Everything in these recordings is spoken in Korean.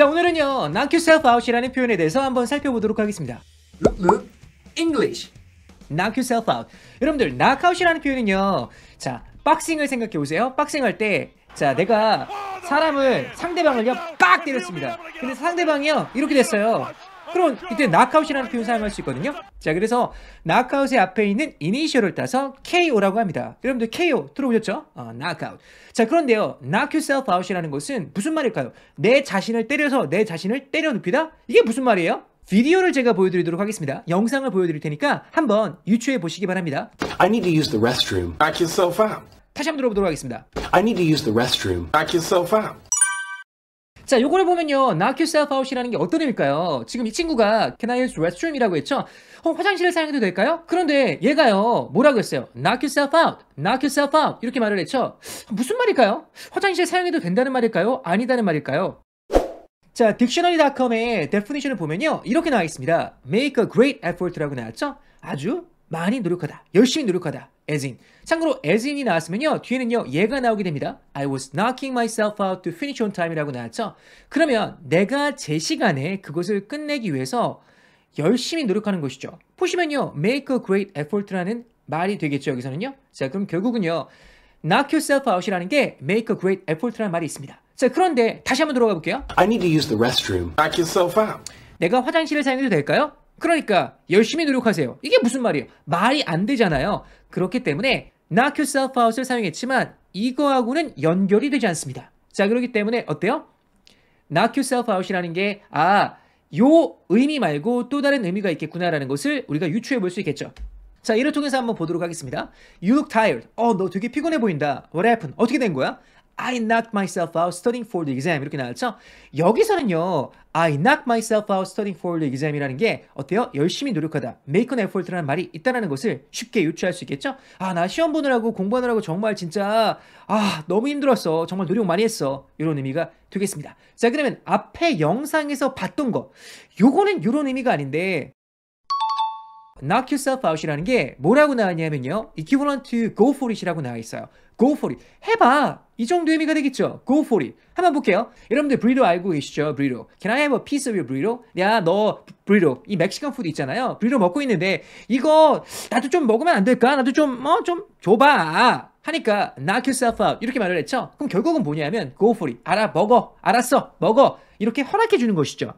자 오늘은요 knock yourself out이라는 표현에 대해서 한번 살펴보도록 하겠습니다 English knock yourself out 여러분들 knock out이라는 표현은요 자 박싱을 생각해 보세요 박싱 할때 자 내가 사람을 상대방을요 빡 때렸습니다 근데 상대방이요 이렇게 됐어요 그럼 이때 낙아웃이라는 표현 사용할 수 있거든요. 자, 그래서 낙아웃의 앞에 있는 이니셜을 따서 KO라고 합니다. 여러분들 KO 들어보셨죠? 어, 낙아웃. 자, 그런데요. knock yourself out이라는 것은 무슨 말일까요? 내 자신을 때려서 내 자신을 때려 눕히다? 이게 무슨 말이에요? 비디오를 제가 보여드리도록 하겠습니다. 영상을 보여드릴 테니까 한번 유추해 보시기 바랍니다. I need to use the restroom. Knock yourself out. 다시 한번 들어보도록 하겠습니다. I need to use the restroom. Knock yourself out. 자, 요거를 보면요. knock yourself out이라는 게 어떤 의미일까요? 지금 이 친구가 can I use restroom이라고 했죠? 어, 화장실을 사용해도 될까요? 그런데 얘가요. 뭐라고 했어요? knock yourself out. knock yourself out. 이렇게 말을 했죠. 무슨 말일까요? 화장실 사용해도 된다는 말일까요? 아니다는 말일까요? 자, dictionary.com의 definition을 보면요. 이렇게 나와 있습니다. make a great effort라고 나왔죠? 아주 많이 노력하다. 열심히 노력하다. as in. 참고로 as in이 나왔으면요. 뒤에는요. 얘가 나오게 됩니다. I was knocking myself out to finish on time 이라고 나왔죠. 그러면 내가 제 시간에 그것을 끝내기 위해서 열심히 노력하는 것이죠. 보시면요. make a great effort라는 말이 되겠죠. 여기서는요. 자, 그럼 결국은요. knock yourself out이라는 게 make a great effort라는 말이 있습니다. 자, 그런데 다시 한번 들어가 볼게요. I need to use the restroom. Knock yourself out. 내가 화장실을 사용해도 될까요? 그러니까 열심히 노력하세요. 이게 무슨 말이에요? 말이 안 되잖아요. 그렇기 때문에 knock yourself out을 사용했지만 이거하고는 연결이 되지 않습니다. 자, 그렇기 때문에 어때요? knock yourself out이라는 게 아, 요 의미 말고 또 다른 의미가 있겠구나라는 것을 우리가 유추해 볼 수 있겠죠. 자, 이를 통해서 한번 보도록 하겠습니다. You look tired. 어, 너 되게 피곤해 보인다. What happened? 어떻게 된 거야? I knocked myself out studying for the exam 이렇게 나왔죠. 여기서는요. I knocked myself out studying for the exam이라는 게 어때요? 열심히 노력하다. make an effort라는 말이 있다는 것을 쉽게 유추할 수 있겠죠? 아, 나 시험 보느라고 공부하느라고 정말 진짜 아, 너무 힘들었어. 정말 노력 많이 했어. 이런 의미가 되겠습니다. 자, 그러면 앞에 영상에서 봤던 거 요거는 이런 의미가 아닌데 knock yourself out이라는 게 뭐라고 나왔냐면요. equivalent to go for it이라고 나와 있어요. go for it. 해봐! 이 정도 의미가 되겠죠? go for it. 한번 볼게요. 여러분들 브리로 알고 계시죠? 브리로. Can I have a piece of your 브리로? 야, 너 브리로. 이 멕시칸 푸드 있잖아요. 브리로 먹고 있는데 이거 나도 좀 먹으면 안 될까? 나도 좀, 어, 좀 줘봐. 하니까 knock yourself out 이렇게 말을 했죠. 그럼 결국은 뭐냐면 go for it. 알아, 먹어. 알았어. 먹어. 이렇게 허락해 주는 것이죠.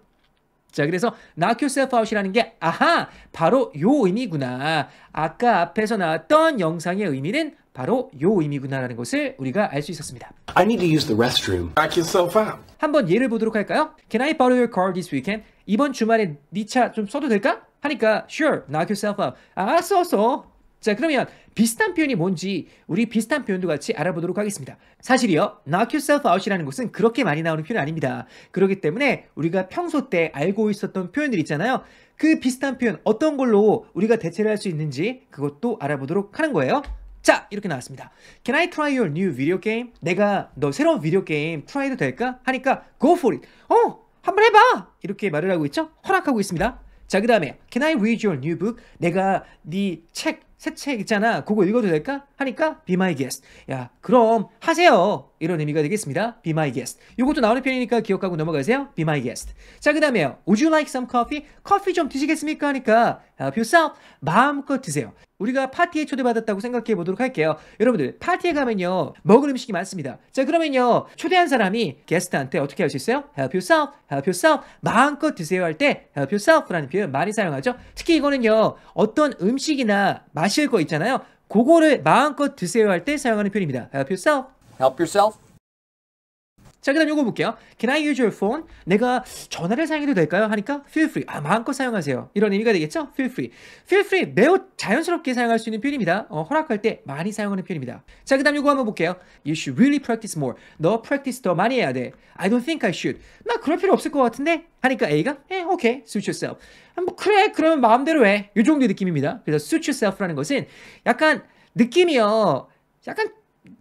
자, 그래서 knock yourself out이라는 게 아하, 바로 요 의미구나. 아까 앞에서 나왔던 영상의 의미는 바로 요 의미구나라는 것을 우리가 알 수 있었습니다. I need to use the restroom. Knock yourself out. 한번 예를 보도록 할까요? Can I borrow your car this weekend? 이번 주말에 네 차 좀 써도 될까? 하니까 sure, knock yourself out. 알았어, 써. 자, 그러면 비슷한 표현이 뭔지 우리 비슷한 표현도 같이 알아보도록 하겠습니다. 사실이요, knock yourself out이라는 것은 그렇게 많이 나오는 표현 아닙니다. 그렇기 때문에 우리가 평소 때 알고 있었던 표현들 있잖아요. 그 비슷한 표현 어떤 걸로 우리가 대체를 할 수 있는지 그것도 알아보도록 하는 거예요. 자 이렇게 나왔습니다 Can I try your new video game? 내가 너 새로운 비디오 게임 트라이도 될까? 하니까 Go for it 어! 한번 해봐! 이렇게 말을 하고 있죠? 허락하고 있습니다 자 그 다음에 Can I read your new book? 내가 네책 새책 있잖아. 그거 읽어도 될까? 하니까 be my guest. 야, 그럼 하세요. 이런 의미가 되겠습니다. be my guest. 이것도 나오는 편이니까 기억하고 넘어가세요. be my guest. 자, 그 다음에요. would you like some coffee? 커피 좀 드시겠습니까? 하니까 help 아, yourself. 마음껏 드세요. 우리가 파티에 초대받았다고 생각해 보도록 할게요. 여러분들 파티에 가면요 먹을 음식이 많습니다. 자 그러면요 초대한 사람이 게스트한테 어떻게 할 수 있어요? Help yourself, help yourself 마음껏 드세요 할 때 help yourself라는 표현 많이 사용하죠. 특히 이거는요 어떤 음식이나 마실 거 있잖아요. 그거를 마음껏 드세요 할 때 사용하는 표현입니다. Help yourself. Help yourself. 자, 그 다음 요거 볼게요. Can I use your phone? 내가 전화를 사용해도 될까요? 하니까 feel free. 아, 마음껏 사용하세요. 이런 의미가 되겠죠? feel free. feel free. 매우 자연스럽게 사용할 수 있는 표현입니다. 어, 허락할 때 많이 사용하는 표현입니다. 자, 그 다음 요거 한번 볼게요. You should really practice more. 너 practice 더 많이 해야 돼. I don't think I should. 나 그럴 필요 없을 것 같은데? 하니까 A가 에, 예, 오케이, suit yourself. 아, 뭐 그래, 그러면 마음대로 해. 요 정도 느낌입니다. 그래서 suit yourself라는 것은 약간 느낌이요. 약간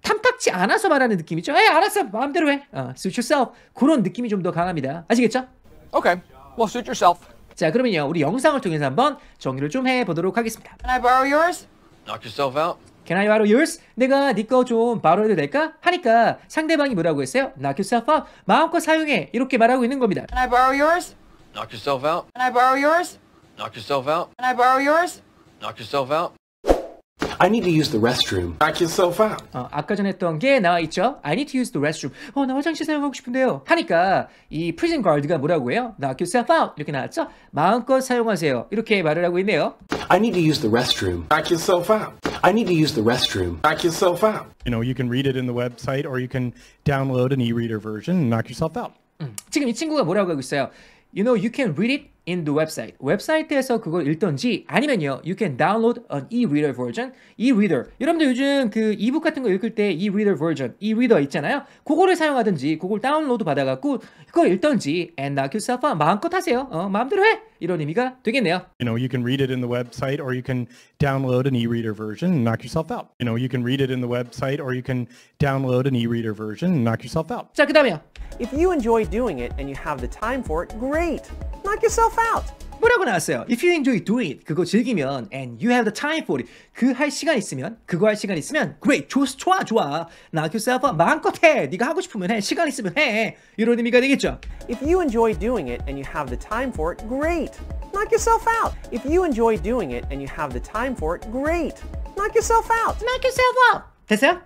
탐탁치 않아서 말하는 느낌이죠. 에 알았어 마음대로 해. 어, suit yourself 그런 느낌이 좀 더 강합니다. 아시겠죠? Okay, well suit yourself. 자 그러면요 우리 영상을 통해서 한번 정리를 좀 해보도록 하겠습니다. Can I borrow yours? Knock yourself out. Can I borrow yours? 내가 네 거좀 바로해도 될까? 하니까 상대방이 뭐라고 했어요? Knock yourself out. 마음껏 사용해. 이렇게 말하고 있는 겁니다. Can I borrow yours? Knock yourself out. Can I borrow yours? Knock yourself out. Can I borrow yours? Knock yourself out. I need to use the restroom. Knock yourself out. 어, 아까 전에 했던 게 나와 있죠? I need to use the restroom. 어, 나 화장실 사용하고 싶은데요. 하니까 이 prison guard가 뭐라고 해요? Knock yourself out. 이렇게 나왔죠? 마음껏 사용하세요. 이렇게 말을 하고 있네요. I need to use the restroom. Knock yourself out. I need to use the restroom. Knock yourself out. You know, you can read it in the website or you can download an e-reader version and knock yourself out. 음, 지금 이 친구가 뭐라고 하고 있어요? You know, you can read it in the website. 웹사이트에서 그거 읽던지 아니면요. You can download an e-reader version. e-reader. 여러분들 요즘 그 이북 같은 거 읽을 때 e-reader version, e-reader 있잖아요. 그거를 사용하든지 그걸 다운로드 받아 갖고 그걸 읽던지 and knock yourself out. 마음껏 하세요. 어, 마음대로 해. 이런 의미가 되겠네요. You know, you can read it in the website or you can download an e-reader version and knock yourself out. You know, you can read it in the website or you can download an e-reader version and knock yourself out. 자, 그다음에요. If you enjoy doing it and you have the time for it, great. Knock yourself yourself out. 뭐라고 나왔어요? If you enjoy do it, 그거 즐기면 and you have the time for it, 그 할 시간 있으면, 그거 할 시간 있으면 great, 좋아, 좋아, 좋아. knock yourself out, 마음껏 해. 네가 하고 싶으면 해, 시간 있으면 해. 이런 의미가 되겠죠. If you enjoy doing it and you have the time for it, great. Knock yourself out. If you enjoy doing it and you have the time for it, great. Knock yourself out. Knock yourself out. 됐어요?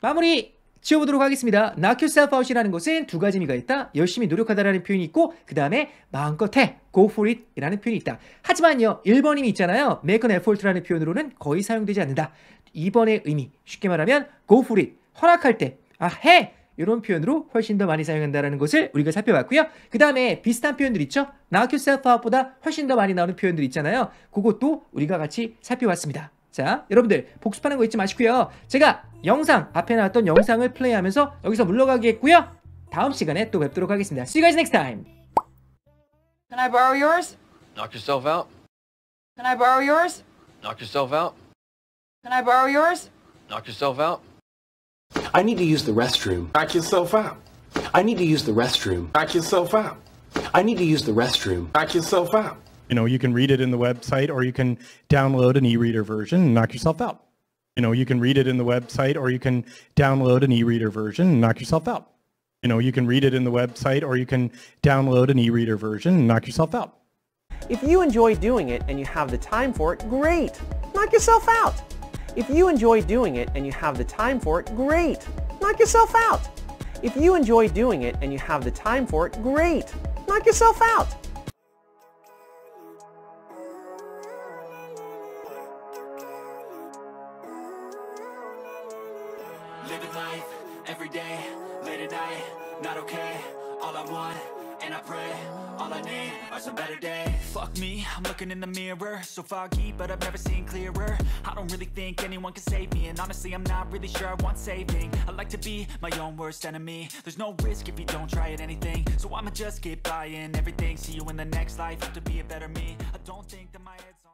마무리. 지워보도록 하겠습니다. knock yourself out이라는 것은 두 가지 의미가 있다. 열심히 노력하다라는 표현이 있고 그 다음에 마음껏 해. go for it 이라는 표현이 있다. 하지만요. 1번임이 있잖아요. make an effort라는 표현으로는 거의 사용되지 않는다. 2번의 의미 쉽게 말하면 go for it 허락할 때 아 해! 이런 표현으로 훨씬 더 많이 사용한다는 것을 우리가 살펴봤고요. 그 다음에 비슷한 표현들 있죠? knock yourself out보다 훨씬 더 많이 나오는 표현들 있잖아요. 그것도 우리가 같이 살펴봤습니다. 자, 여러분들 복습하는 거 잊지 마시고요. 제가 영상 앞에 나왔던 영상을 플레이하면서 여기서 물러가겠고요. 다음 시간에 또 뵙도록 하겠습니다. See you guys next time. Can I borrow yours? Knock yourself out. Can I borrow yours? Knock yourself out. Can I borrow yours? Knock yourself out. I need to use the restroom. Knock yourself out. I need to use the restroom. Knock yourself out. I need to use the restroom. Knock yourself out. You know, you can read it in the website or you can download an e-reader version and knock yourself out. You know, you can read it in the website or you can download an e-reader version and knock yourself out. You know, you can read it in the website or you can download an e-reader version and knock yourself out. If you enjoy doing it and you have the time for it, great. Knock yourself out. If you enjoy doing it and you have the time for it, great. Knock yourself out. If you enjoy doing it and you have the time for it, great. Knock yourself out. Living life, everyday, late at night, not okay All I want, and I pray, all I need are some better days Fuck me, I'm looking in the mirror So foggy, but I've never seen clearer I don't really think anyone can save me And honestly, I'm not really sure I want saving I like to be my own worst enemy There's no risk if you don't try at anything So I'ma just get buying everything See you in the next life, have to be a better me I don't think that my head's on